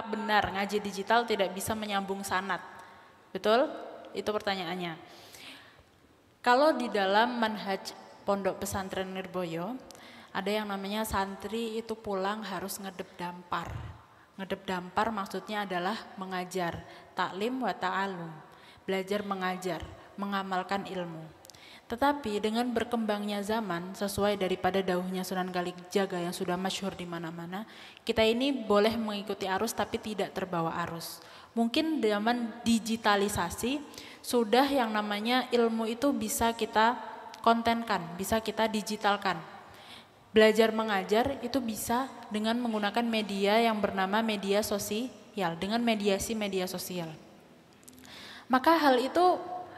apa benar ngaji digital tidak bisa menyambung sanat? Betul? Itu pertanyaannya. Kalau di dalam manhaj pondok pesantren Nirboyo, ada yang namanya santri itu pulang harus ngedep dampar. Ngedep dampar maksudnya adalah mengajar, taklim wa ta'alum, belajar mengajar, mengamalkan ilmu. Tetapi dengan berkembangnya zaman sesuai daripada dauhnya Sunan Kalijaga yang sudah masyhur di mana-mana, kita ini boleh mengikuti arus tapi tidak terbawa arus. Mungkin zaman digitalisasi sudah yang namanya ilmu itu bisa kita kontenkan, bisa kita digitalkan. Belajar mengajar itu bisa dengan menggunakan media yang bernama media sosial, dengan mediasi media sosial. Maka hal itu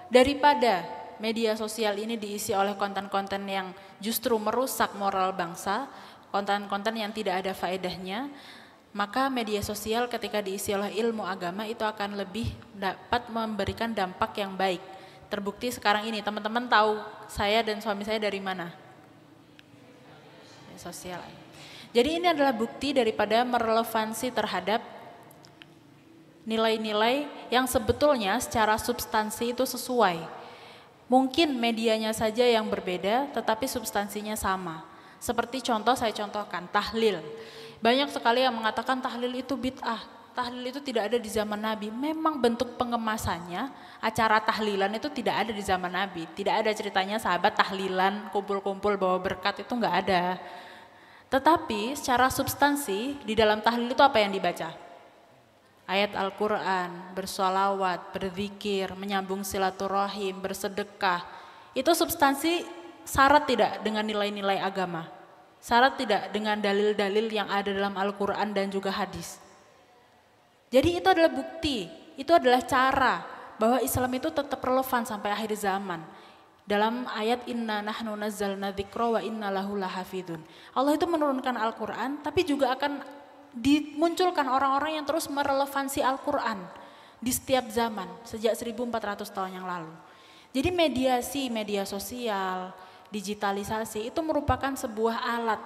daripada media sosial ini diisi oleh konten-konten yang justru merusak moral bangsa, konten-konten yang tidak ada faedahnya, maka media sosial ketika diisi oleh ilmu agama itu akan lebih dapat memberikan dampak yang baik. Terbukti sekarang ini teman-teman tahu saya dan suami saya dari mana? sosial. Jadi ini adalah bukti daripada merelevansi terhadap nilai-nilai yang sebetulnya secara substansi itu sesuai Mungkin medianya saja yang berbeda, tetapi substansinya sama. Seperti contoh saya contohkan, tahlil. Banyak sekali yang mengatakan tahlil itu bid'ah, tahlil itu tidak ada di zaman Nabi. Memang bentuk pengemasannya, acara tahlilan itu tidak ada di zaman Nabi. Tidak ada ceritanya sahabat tahlilan, kumpul-kumpul bawa berkat itu enggak ada. Tetapi secara substansi di dalam tahlil itu apa yang dibaca? ayat Al-Quran, bersolawat, berzikir, menyambung silaturahim, bersedekah. Itu substansi syarat tidak dengan nilai-nilai agama. Syarat tidak dengan dalil-dalil yang ada dalam Al-Quran dan juga hadis. Jadi itu adalah bukti, itu adalah cara bahwa Islam itu tetap relevan sampai akhir zaman dalam ayat inna nahnu nazzalna dzikra wa inna lahu lahafidun. Allah itu menurunkan Al-Qur'an tapi juga akan dimunculkan orang-orang yang terus merelevansi Al-Quran di setiap zaman sejak 1400 tahun yang lalu. Jadi mediasi, media sosial, digitalisasi itu merupakan sebuah alat,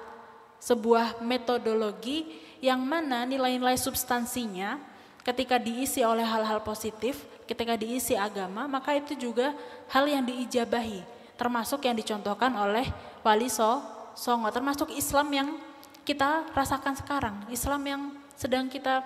sebuah metodologi yang mana nilai-nilai substansinya ketika diisi oleh hal-hal positif, ketika diisi agama, maka itu juga hal yang diijabahi, termasuk yang dicontohkan oleh Wali so, Songo, termasuk Islam yang kita rasakan sekarang, Islam yang sedang kita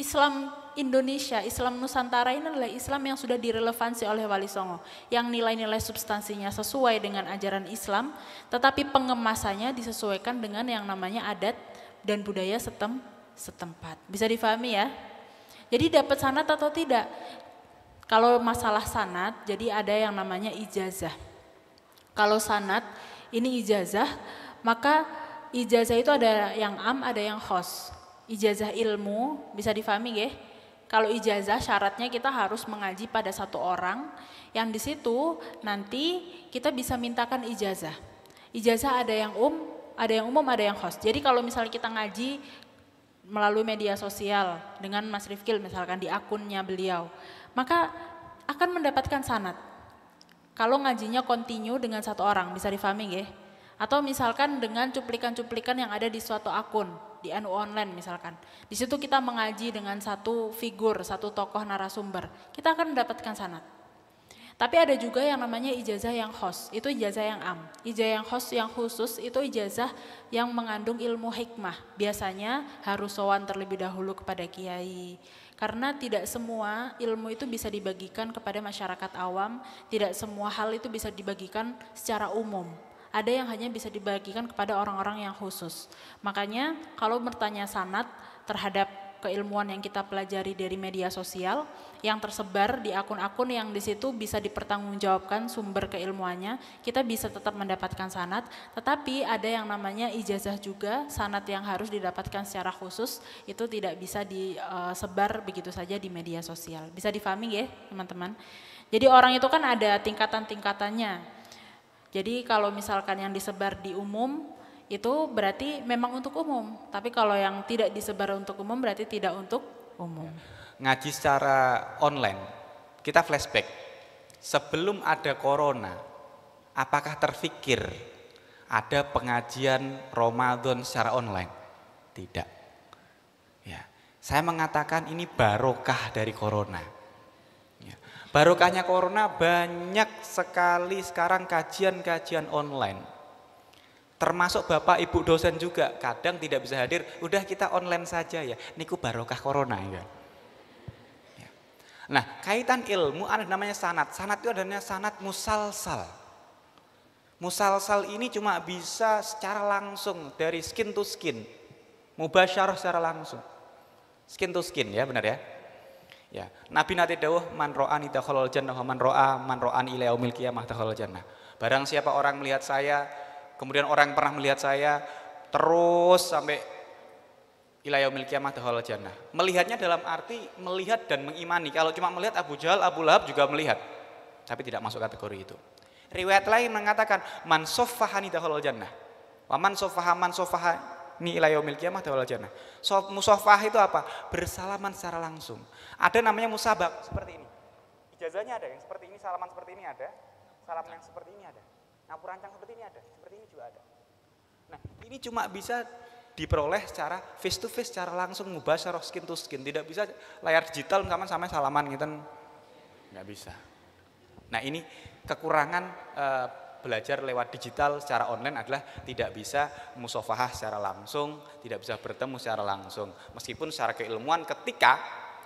Islam Indonesia, Islam Nusantara ini adalah Islam yang sudah direlevansi oleh Wali Songo, yang nilai-nilai substansinya sesuai dengan ajaran Islam, tetapi pengemasannya disesuaikan dengan yang namanya adat dan budaya setem setempat. Bisa difahami ya? Jadi dapat sanat atau tidak? Kalau masalah sanat, jadi ada yang namanya ijazah. Kalau sanat, ini ijazah maka ijazah itu ada yang am, ada yang khos. Ijazah ilmu bisa difahami ya. Kalau ijazah syaratnya kita harus mengaji pada satu orang yang di situ nanti kita bisa mintakan ijazah. Ijazah ada yang um, ada yang umum, ada yang khos. Jadi kalau misalnya kita ngaji melalui media sosial dengan Mas Rifkil misalkan di akunnya beliau, maka akan mendapatkan sanat. Kalau ngajinya kontinu dengan satu orang, bisa difahami ya? Atau misalkan dengan cuplikan-cuplikan yang ada di suatu akun di NU online misalkan. Di situ kita mengaji dengan satu figur, satu tokoh narasumber. Kita akan mendapatkan sanat. Tapi ada juga yang namanya ijazah yang khos, itu ijazah yang am. Ijazah yang khos yang khusus itu ijazah yang mengandung ilmu hikmah. Biasanya harus sowan terlebih dahulu kepada kiai. Karena tidak semua ilmu itu bisa dibagikan kepada masyarakat awam, tidak semua hal itu bisa dibagikan secara umum ada yang hanya bisa dibagikan kepada orang-orang yang khusus. Makanya kalau bertanya sanat terhadap keilmuan yang kita pelajari dari media sosial yang tersebar di akun-akun yang di situ bisa dipertanggungjawabkan sumber keilmuannya, kita bisa tetap mendapatkan sanat, tetapi ada yang namanya ijazah juga, sanat yang harus didapatkan secara khusus itu tidak bisa disebar eh, begitu saja di media sosial. Bisa difahami ya, teman-teman? Jadi orang itu kan ada tingkatan-tingkatannya jadi kalau misalkan yang disebar di umum itu berarti memang untuk umum, tapi kalau yang tidak disebar untuk umum berarti tidak untuk umum. Ya. Ngaji secara online, kita flashback. Sebelum ada corona, apakah terfikir ada pengajian Ramadan secara online? Tidak. Ya. Saya mengatakan ini barokah dari corona Barokahnya corona banyak sekali sekarang kajian-kajian online. Termasuk Bapak Ibu dosen juga kadang tidak bisa hadir, udah kita online saja ya. Niku barokah corona ya. ya. Nah, kaitan ilmu ada namanya sanat. Sanat itu adanya sanat musalsal. Musalsal ini cuma bisa secara langsung dari skin to skin. Mubasyarah secara langsung. Skin to skin ya, benar ya? Ya, Nabi nanti dawuh man ro'ani dakhalal jannah wa man ro'a man ra'an ila yaumil qiyamah dakhalal jannah. Barang siapa orang melihat saya, kemudian orang pernah melihat saya terus sampai ila yaumil qiyamah dakhalal jannah. Melihatnya dalam arti melihat dan mengimani. Kalau cuma melihat Abu Jahal, Abu Lahab juga melihat. Tapi tidak masuk kategori itu. Riwayat lain mengatakan man soffahani dakhalal jannah. Wa man soffaha man soffaha ni ila yaumil qiyamah tawal jannah. So, musofah itu apa? Bersalaman secara langsung. Ada namanya musabak seperti ini. Ijazahnya ada yang seperti ini, salaman seperti ini ada. Salaman yang seperti ini ada. Nampu rancang seperti ini ada, seperti ini juga ada. Nah, ini cuma bisa diperoleh secara face to face, secara langsung mubasyarah skin to skin. Tidak bisa layar digital sama sama salaman gitu. Nggak bisa. Nah, ini kekurangan uh, belajar lewat digital secara online adalah tidak bisa musofahah secara langsung, tidak bisa bertemu secara langsung. Meskipun secara keilmuan ketika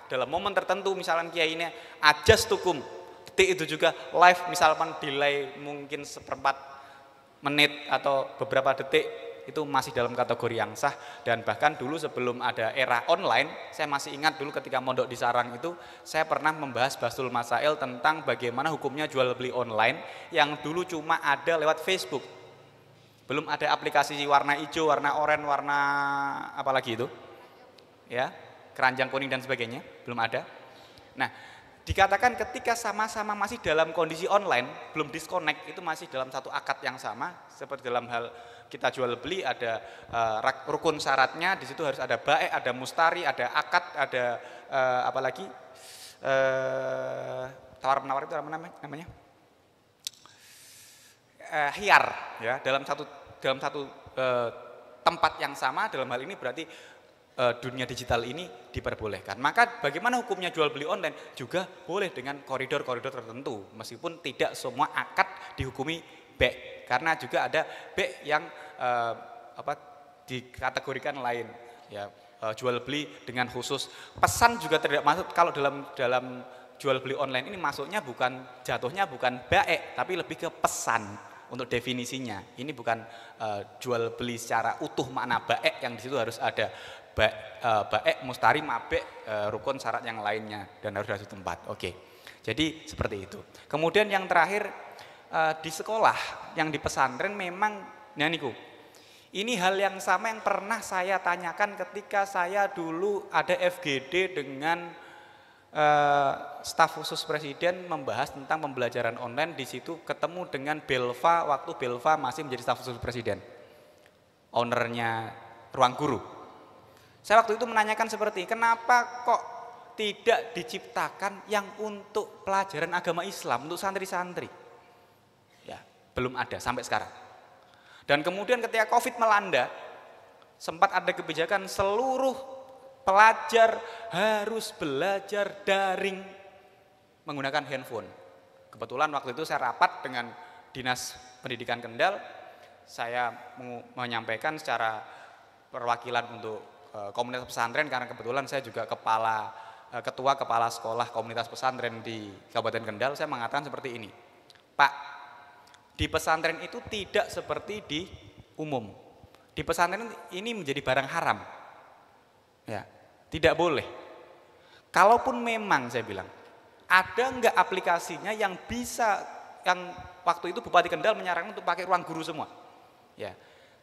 dalam momen tertentu misalkan kiai ini ajas tukum, detik itu juga live misalkan delay mungkin seperempat menit atau beberapa detik itu masih dalam kategori yang sah dan bahkan dulu sebelum ada era online saya masih ingat dulu ketika mondok di sarang itu saya pernah membahas Basul Masail tentang bagaimana hukumnya jual beli online yang dulu cuma ada lewat Facebook belum ada aplikasi warna hijau warna oranye warna apalagi itu ya keranjang kuning dan sebagainya belum ada nah dikatakan ketika sama-sama masih dalam kondisi online, belum disconnect, itu masih dalam satu akad yang sama, seperti dalam hal kita jual beli ada uh, rukun syaratnya di situ harus ada baik ada mustari ada akad ada uh, eh, apalagi uh, eh, tawar menawar itu apa namanya namanya uh, hiar ya dalam satu dalam satu uh, tempat yang sama dalam hal ini berarti dunia digital ini diperbolehkan. Maka bagaimana hukumnya jual beli online juga boleh dengan koridor-koridor tertentu meskipun tidak semua akad dihukumi baik karena juga ada B yang uh, apa dikategorikan lain ya uh, jual beli dengan khusus pesan juga tidak masuk kalau dalam dalam jual beli online ini masuknya bukan jatuhnya bukan baik tapi lebih ke pesan untuk definisinya ini bukan uh, jual beli secara utuh makna baik yang disitu harus ada baik, baik mustari mabek rukun syarat yang lainnya dan harus ada tempat oke okay. Jadi seperti itu. Kemudian yang terakhir Eh, di sekolah yang di pesantren memang nah niku. Ini hal yang sama yang pernah saya tanyakan ketika saya dulu ada FGD dengan uh, staf khusus presiden membahas tentang pembelajaran online di situ ketemu dengan Belva waktu Belva masih menjadi staf khusus presiden. Ownernya Ruang Guru. Saya waktu itu menanyakan seperti kenapa kok tidak diciptakan yang untuk pelajaran agama Islam untuk santri-santri belum ada sampai sekarang. Dan kemudian ketika Covid melanda, sempat ada kebijakan seluruh pelajar harus belajar daring menggunakan handphone. Kebetulan waktu itu saya rapat dengan Dinas Pendidikan Kendal, saya menyampaikan secara perwakilan untuk eh, komunitas pesantren karena kebetulan saya juga kepala eh, ketua kepala sekolah komunitas pesantren di Kabupaten Kendal saya mengatakan seperti ini. Pak, di pesantren itu tidak seperti di umum. Di pesantren ini menjadi barang haram. Ya, tidak boleh. Kalaupun memang saya bilang, ada enggak aplikasinya yang bisa yang waktu itu Bupati Kendal menyarankan untuk pakai ruang guru semua. Ya.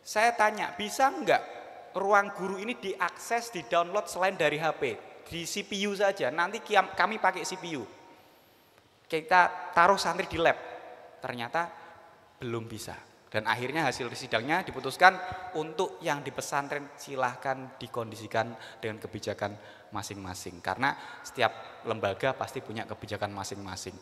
Saya tanya, bisa enggak ruang guru ini diakses, di-download selain dari HP, di CPU saja. Nanti kami pakai CPU. Kita taruh santri di lab. Ternyata belum bisa. Dan akhirnya hasil sidangnya diputuskan untuk yang di pesantren silahkan dikondisikan dengan kebijakan masing-masing. Karena setiap lembaga pasti punya kebijakan masing-masing.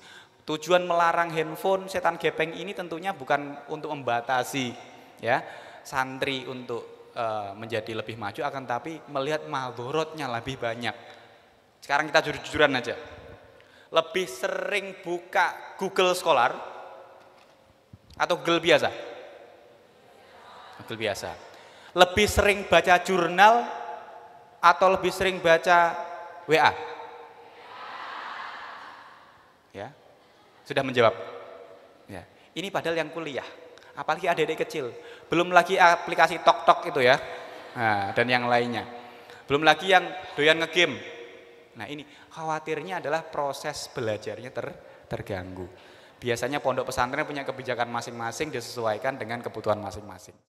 Tujuan melarang handphone setan gepeng ini tentunya bukan untuk membatasi ya santri untuk e, menjadi lebih maju akan tapi melihat madorotnya lebih banyak. Sekarang kita jujur-jujuran aja. Lebih sering buka Google Scholar atau gel biasa? Gel biasa. Lebih sering baca jurnal atau lebih sering baca WA? Ya. Sudah menjawab. Ya. Ini padahal yang kuliah, apalagi adik-adik kecil. Belum lagi aplikasi tok-tok itu ya. Nah, dan yang lainnya. Belum lagi yang doyan ngegame. Nah, ini khawatirnya adalah proses belajarnya ter terganggu biasanya pondok pesantren punya kebijakan masing-masing disesuaikan dengan kebutuhan masing-masing.